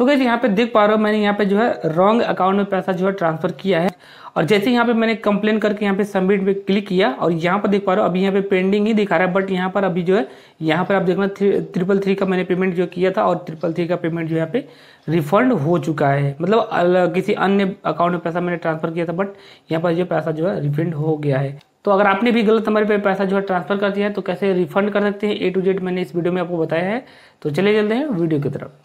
सो गई यहाँ पे देख पा रहा हूँ मैंने यहाँ पे जो है रॉन्ग अकाउंट में पैसा जो है ट्रांसफर किया है और जैसे यहाँ पे मैंने कंप्लेन करके यहाँ पे सबमिट पे क्लिक किया और यहाँ पर देख पा रहा हूँ अभी यहाँ पे पेंडिंग ही दिखा रहा है बट यहाँ पर अभी जो है यहाँ पर आप देखना ट्रिपल थ्री का मैंने पेमेंट जो किया था और ट्रिपल थ्री का पेमेंट जो यहाँ पे रिफंड हो चुका है मतलब किसी अन्य अकाउंट में पैसा मैंने ट्रांसफर किया था बट यहाँ पर जो पैसा जो है रिफंड हो गया है तो अगर आपने भी गलत नंबर पे पैसा जो है ट्रांसफर कर दिया है तो कैसे रिफंड कर सकते हैं ए टू जेड मैंने इस वीडियो में आपको बताया है तो चले चलते हैं वीडियो की तरफ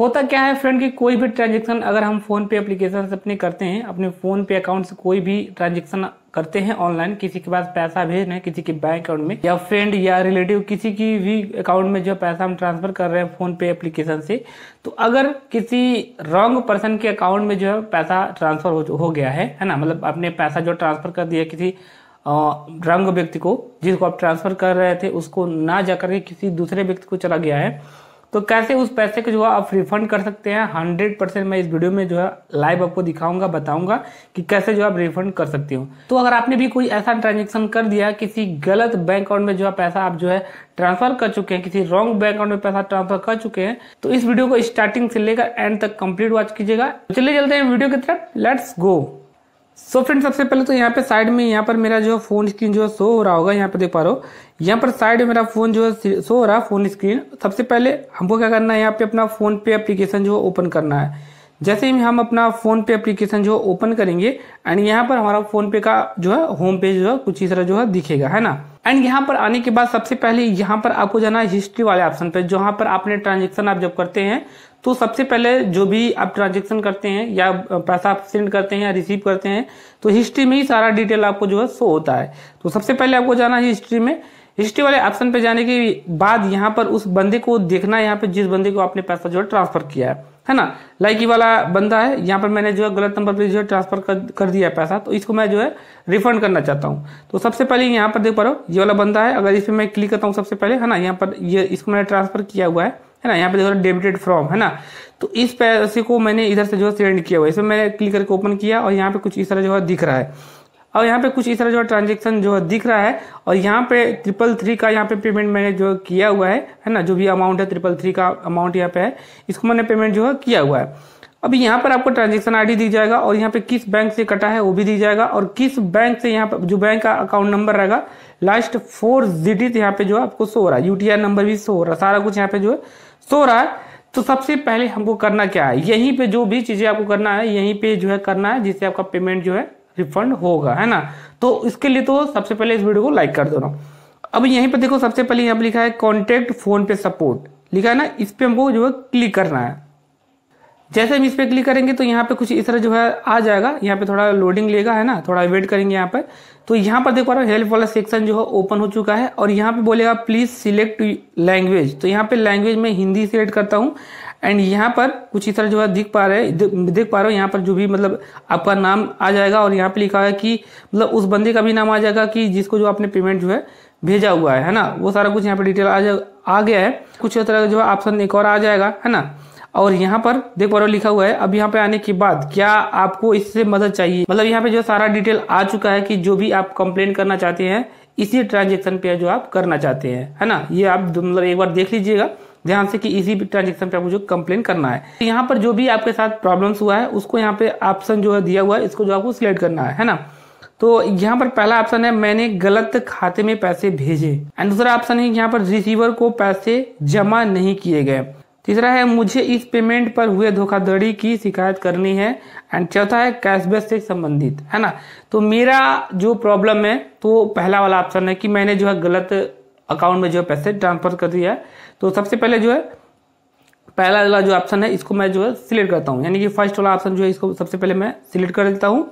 होता क्या है फ्रेंड कि कोई भी ट्रांजेक्शन अगर हम फोन पे एप्लीकेशन से अपने करते हैं अपने फोन पे अकाउंट से कोई भी ट्रांजेक्शन करते हैं ऑनलाइन किसी के पास पैसा भेजना है किसी के बैंक अकाउंट में या फ्रेंड या रिलेटिव किसी की भी अकाउंट में जो पैसा हम ट्रांसफर कर रहे हैं फोन पे एप्लीकेशन से तो अगर किसी रॉन्ग पर्सन के अकाउंट में जो है पैसा ट्रांसफर हो, हो गया है है ना मतलब आपने पैसा जो ट्रांसफर कर दिया किसी रंग व्यक्ति को जिसको आप ट्रांसफर कर रहे थे उसको ना जाकर के किसी दूसरे व्यक्ति को चला गया है तो कैसे उस पैसे को जो है आप रिफंड कर सकते हैं हंड्रेड परसेंट मैं इस वीडियो में जो है लाइव आपको दिखाऊंगा बताऊंगा कि कैसे जो आप रिफंड कर सकते हो तो अगर आपने भी कोई ऐसा ट्रांजेक्शन कर दिया किसी गलत बैंक अकाउंट में जो है पैसा आप जो है ट्रांसफर कर चुके हैं किसी रॉन्ग बैंक अकाउंट में पैसा ट्रांसफर कर चुके हैं तो इस वीडियो को स्टार्टिंग से लेकर एंड तक कंप्लीट वॉच कीजिएगा तो चलिए चलते हैं वीडियो की तरफ लेट्स गो सो फ्रेंड सबसे पहले तो यहाँ पे साइड में यहाँ पर मेरा जो फोन स्क्रीन जो शो हो रहा होगा यहाँ पर देख पा रहे हो यहाँ पर साइड में मेरा फोन जो शो हो रहा है फोन स्क्रीन सबसे पहले हमको क्या करना है यहाँ पे अपना फोन पे एप्लीकेशन जो ओपन करना है जैसे ही हम अपना फोन पे एप्लीकेशन जो ओपन करेंगे एंड यहाँ पर हमारा फोन पे का जो है होम पेज जो है कुछ इस तरह जो है दिखेगा है ना एंड यहाँ पर आने के बाद सबसे पहले यहाँ पर आपको जाना है हिस्ट्री वाले ऑप्शन पे जहाँ पर आपने ट्रांजेक्शन आप जब करते हैं तो सबसे पहले जो भी आप ट्रांजेक्शन करते हैं या पैसा आप सेंड करते हैं या रिसीव करते हैं तो हिस्ट्री में ही सारा डिटेल आपको जो है शो होता है तो सबसे पहले आपको जाना है हिस्ट्री में हिस्ट्री वाले ऑप्शन पे जाने के बाद यहाँ पर उस बंदे को देखना है यहाँ पे जिस बंदे को आपने पैसा जो है ट्रांसफर किया है है ना लाइक वाला बंदा है यहाँ पर मैंने जो है गलत नंबर पे जो है ट्रांसफर कर, कर दिया है पैसा तो इसको मैं जो है रिफंड करना चाहता हूँ तो सबसे पहले यहाँ पर देख पा रहे हूँ ये वाला बंदा है अगर इस पर मैं क्लिक करता हूँ सबसे पहले है ना यहाँ पर ये इसको मैंने ट्रांसफर किया हुआ है है ना यहाँ पे देखो डेबिटेड फ्रॉम है ना तो इस पैसे को मैंने इधर से जो है सेंड किया हुआ इसमें मैंने क्लिक करके ओपन किया और यहाँ पे कुछ इस तरह जो है दिख रहा है और यहाँ पे कुछ इस तरह जो है ट्रांजेक्शन जो है दिख रहा है और यहाँ पे ट्रिपल थ्री का यहाँ पे पेमेंट मैंने जो किया हुआ है है ना जो भी अमाउंट है ट्रिपल थ्री का अमाउंट यहाँ पे है इसको मैंने पेमेंट जो है किया हुआ है अब यहाँ पर आपको ट्रांजेक्शन आईडी दी जाएगा और यहाँ पे किस बैंक से कटा है वो भी दी जाएगा और किस बैंक से यहाँ पर जो बैंक का अकाउंट नंबर रहेगा लास्ट फोर जीडी यहाँ पे जो है आपको सो रहा है यूटीआर नंबर भी सो रहा है सारा कुछ यहाँ पे जो है सो रहा है तो सबसे पहले हमको करना क्या है यहीं पे जो भी चीज़ें आपको करना है यहीं पे जो है करना है जिससे आपका पेमेंट जो है रिफंड होगा है ना तो इसके लिए तो सबसे पहले इस वीडियो को लाइक कर दो ना अब यहीं पर देखो सबसे पहले यहाँ पर लिखा है कॉन्टेक्ट फोन पे सपोर्ट लिखा है ना इस पे हमको जो है क्लिक करना है जैसे हम इस पर क्लिक करेंगे तो यहाँ पे कुछ इस तरह जो है आ जाएगा यहाँ पे थोड़ा लोडिंग लेगा है ना थोड़ा वेट करेंगे यहाँ पर तो यहाँ पर देख पा रहे हो हेल्प वाला सेक्शन जो है ओपन हो चुका है और यहाँ पे बोलेगा प्लीज सिलेक्ट लैंग्वेज तो यहाँ पे लैंग्वेज में हिंदी सिलेक्ट करता हूँ एंड यहाँ पर कुछ इस तरह जो है दिख पा रहे देख पा रहे हो यहाँ पर जो भी मतलब आपका नाम आ जाएगा और यहाँ पे लिखा है कि मतलब उस बंदे का भी नाम आ जाएगा कि जिसको जो आपने पेमेंट जो है भेजा हुआ है है ना वो सारा कुछ यहाँ पे डिटेल आ जा आ गया है कुछ तरह जो है ऑप्शन एक और आ जाएगा है ना और यहाँ पर देख पा रहे हो लिखा हुआ है अब यहाँ पे आने के बाद क्या आपको इससे मदद चाहिए मतलब यहाँ पे जो सारा डिटेल आ चुका है कि जो भी आप कंप्लेन करना चाहते हैं इसी ट्रांजेक्शन पे जो आप करना चाहते हैं है ना ये आप मतलब एक बार देख लीजिएगा ध्यान से कि इसी ट्रांजेक्शन पे आपको जो कंप्लेन करना है तो यहाँ पर जो भी आपके साथ प्रॉब्लम्स हुआ है उसको यहाँ पे ऑप्शन जो है दिया हुआ है इसको जो आपको सिलेक्ट करना है है ना तो यहाँ पर पहला ऑप्शन है मैंने गलत खाते में पैसे भेजे एंड दूसरा ऑप्शन है यहाँ पर रिसीवर को पैसे जमा नहीं किए गए तीसरा है मुझे इस पेमेंट पर हुए धोखाधड़ी की शिकायत करनी है एंड चौथा है कैशबैक से संबंधित है ना तो मेरा जो प्रॉब्लम है तो पहला वाला ऑप्शन है कि मैंने जो है गलत अकाउंट में जो है पैसे ट्रांसफर कर दिया है तो सबसे पहले जो है पहला वाला जो ऑप्शन है इसको मैं जो है सिलेक्ट करता हूँ यानी कि फर्स्ट वाला ऑप्शन जो है इसको सबसे पहले मैं सिलेक्ट कर देता हूँ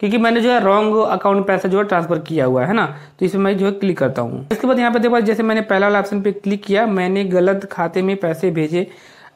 क्योंकि मैंने जो है रॉन्ग अकाउंट पैसा जो है ट्रांसफर किया हुआ है ना तो इसमें मैं जो है क्लिक करता हूँ इसके बाद यहाँ पे देखो जैसे मैंने पहला वाला ऑप्शन पे क्लिक किया मैंने गलत खाते में पैसे भेजे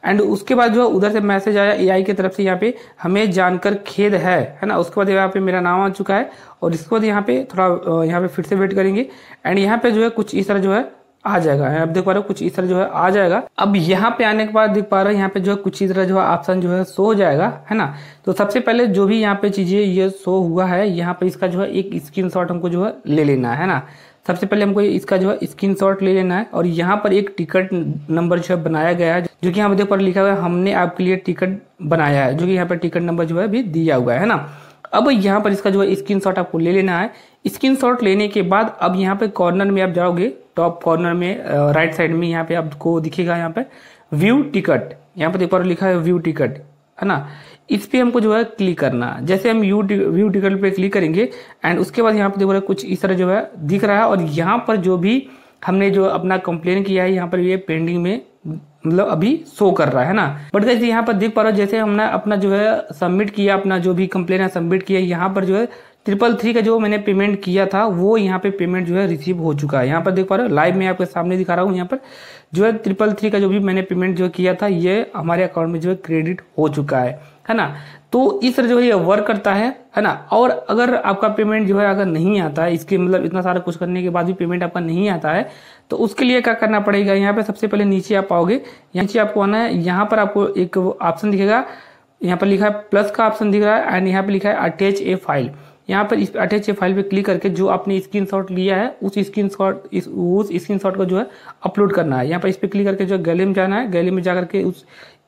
एंड उसके बाद जो है उधर से मैसेज आया एआई की तरफ से यहाँ पे हमें जानकर खेद है है ना उसके बाद यहाँ पे मेरा नाम आ चुका है और इसके बाद यहाँ पे थोड़ा यहाँ पे फिर से वेट करेंगे एंड यहाँ पे जो है कुछ इस तरह जो है आ जाएगा अब देख पा रहे हो कुछ इस तरह जो है आ जाएगा अब यहाँ पे आने के बाद देख पा रहे हो यहाँ पे जो है कुछ इस तरह जो है ऑप्शन जो है शो हो जाएगा है ना तो सबसे पहले जो भी यहाँ पे चीजें ये शो हुआ है यहाँ पे इसका जो है एक स्क्रीन हमको जो है ले लेना है ना सबसे पहले हमको इसका जो है स्क्रीन ले लेना है और यहाँ पर एक टिकट नंबर जो है बनाया गया है जो कि यहाँ पे देख पर लिखा हुआ है हमने आपके लिए टिकट बनाया है जो कि यहाँ पर टिकट नंबर जो है भी दिया हुआ है ना अब यहाँ पर इसका जो है स्क्रीन आपको ले लेना है स्क्रीन शॉट लेने के बाद अब यहाँ पे कॉर्नर में आप जाओगे टॉप कॉर्नर में राइट साइड में यहाँ पे आपको दिखेगा यहाँ पे व्यू टिकट यहाँ पे देख लिखा है व्यू टिकट है ना इस पर हमको जो है क्लिक करना जैसे हम यू व्यू टिकट पे क्लिक करेंगे एंड उसके बाद यहाँ पे देखो कुछ इस तरह जो है दिख रहा है और यहाँ पर जो भी हमने जो अपना कंप्लेन किया है यहाँ पर ये पेंडिंग में मतलब अभी शो कर रहा है ना बट जैसे यहाँ पर देख पा रहे हो जैसे हमने अपना जो है सबमिट किया अपना जो भी कंप्लेन है सबमिट किया यहाँ पर जो है ट्रिपल थ्री का जो मैंने पेमेंट किया था वो यहाँ पे पेमेंट जो है रिसीव हो चुका है यहाँ पर देख पा रहे हो लाइव मैं आपके सामने दिखा रहा हूँ यहाँ पर जो है ट्रिपल थ्री का जो भी मैंने पेमेंट जो किया था ये हमारे अकाउंट में जो है क्रेडिट हो चुका है है ना तो इस तरह जो है ये वर्क करता है है ना और अगर आपका पेमेंट जो है अगर नहीं आता है इसके मतलब इतना सारा कुछ करने के बाद भी पेमेंट आपका नहीं आता है तो उसके लिए क्या करना पड़ेगा यहाँ पे सबसे पहले नीचे आप आओगे नीचे आपको आना है यहाँ पर आपको एक ऑप्शन दिखेगा यहाँ पर लिखा है प्लस का ऑप्शन दिख रहा है एंड यहाँ पे लिखा है अटैच ए फाइल यहाँ पर इस अटैच फाइल पे क्लिक करके जो आपने शॉट लिया है उस स्क्रीन इस उस शॉट को जो है अपलोड करना है यहाँ पर इस पर क्लिक करके जो है गैलरी में जाना है गैलरी में जा करके उस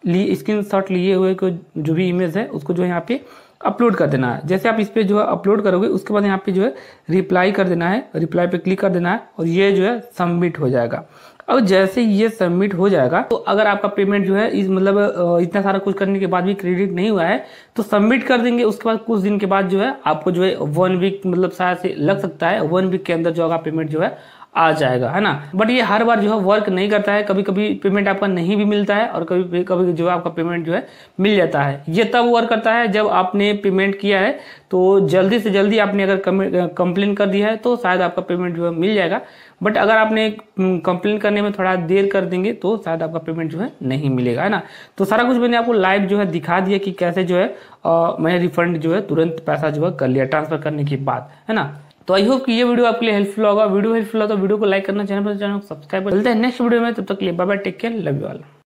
लिए स्क्रीन शॉट लिए हुए को जो भी इमेज है उसको जो है यहाँ पे अपलोड कर देना है जैसे आप इस पर जो है अपलोड करोगे उसके बाद यहाँ पे जो है रिप्लाई कर देना है रिप्लाई पे क्लिक कर देना है और ये जो है सबमिट हो जाएगा अब जैसे ये सबमिट हो जाएगा तो अगर आपका पेमेंट जो है इस मतलब इतना सारा कुछ करने के बाद भी क्रेडिट नहीं हुआ है तो सबमिट कर देंगे उसके बाद कुछ दिन के बाद जो है आपको जो है वन वीक मतलब शायद से लग सकता है वन वीक के अंदर जो होगा पेमेंट जो है आ जाएगा है ना बट ये हर बार जो है वर्क नहीं करता है कभी कभी पेमेंट आपका नहीं भी मिलता है और कभी कभी जो है आपका पेमेंट जो है मिल जाता है ये तब वर्क करता है जब आपने पेमेंट किया है तो जल्दी से जल्दी आपने अगर कंप्लेन कर दिया है तो शायद आपका पेमेंट जो है मिल जाएगा बट अगर आपने कंप्लेन हम्म, करने में थोड़ा देर कर देंगे तो शायद आपका पेमेंट जो है नहीं मिलेगा है ना तो सारा कुछ मैंने आपको लाइव जो है दिखा दिया कि कैसे जो है मैंने रिफंड जो है तुरंत पैसा जो है कर लिया ट्रांसफर करने के बाद है ना तो आई होप कि ये वीडियो आपके लिए हेल्पफुल होगा वीडियो हेल्पफुल हो तो वीडियो को लाइक करना चैनल पर चैनल को सब्सक्राइब कर मिलते हैं नेक्स्ट वीडियो में तब तक के लिए bye take care love you all